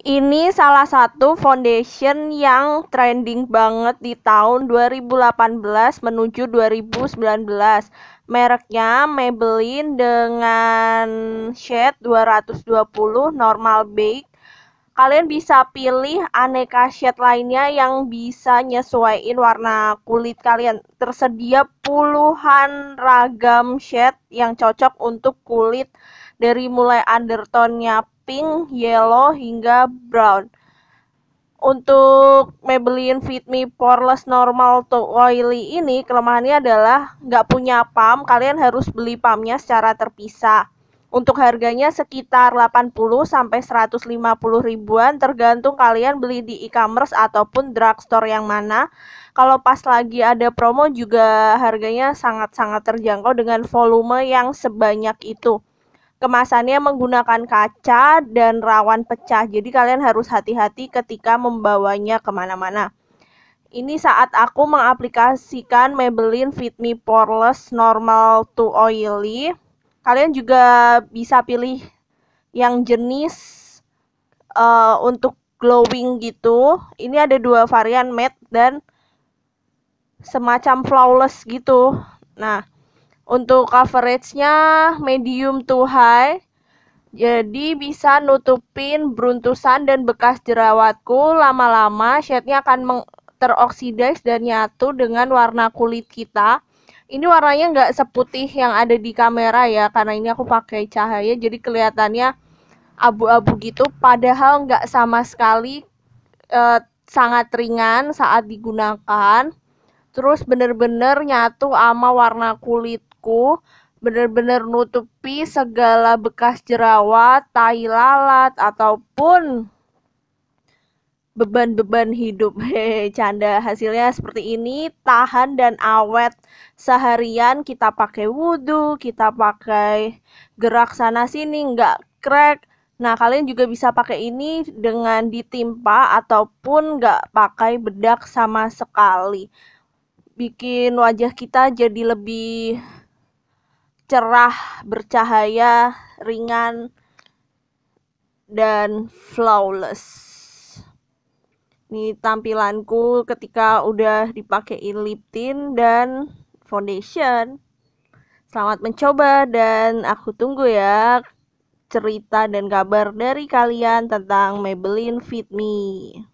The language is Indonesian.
Ini salah satu foundation yang trending banget di tahun 2018 menuju 2019. Mereknya Maybelline dengan shade 220 normal bake. Kalian bisa pilih aneka shade lainnya yang bisa nyesuaiin warna kulit kalian. Tersedia puluhan ragam shade yang cocok untuk kulit dari mulai undertone-nya pink, yellow, hingga brown. Untuk Maybelline Fit Me Poreless Normal to Oily ini kelemahannya adalah nggak punya pump, kalian harus beli pumpnya secara terpisah. Untuk harganya sekitar 80 sampai 150 ribuan tergantung kalian beli di e-commerce ataupun drugstore yang mana. Kalau pas lagi ada promo juga harganya sangat-sangat terjangkau dengan volume yang sebanyak itu kemasannya menggunakan kaca dan rawan pecah. Jadi kalian harus hati-hati ketika membawanya kemana-mana. Ini saat aku mengaplikasikan Maybelline Fit Me Poreless Normal to Oily. Kalian juga bisa pilih yang jenis uh, untuk glowing gitu. Ini ada dua varian matte dan semacam flawless gitu. Nah, untuk coveragenya medium to high, jadi bisa nutupin beruntusan dan bekas jerawatku. Lama-lama shade-nya akan teroksidasi dan nyatu dengan warna kulit kita. Ini warnanya nggak seputih yang ada di kamera ya, karena ini aku pakai cahaya, jadi kelihatannya abu-abu gitu. Padahal nggak sama sekali, e, sangat ringan saat digunakan terus bener-bener nyatu sama warna kulitku bener-bener nutupi segala bekas jerawat, tai lalat ataupun beban-beban hidup. Canda hasilnya seperti ini, tahan dan awet seharian kita pakai wudhu, kita pakai gerak sana sini nggak crack. Nah, kalian juga bisa pakai ini dengan ditimpa ataupun nggak pakai bedak sama sekali bikin wajah kita jadi lebih cerah, bercahaya, ringan, dan flawless. Ini tampilanku ketika udah dipakein lip tint dan foundation. Selamat mencoba dan aku tunggu ya cerita dan kabar dari kalian tentang Maybelline Fit Me.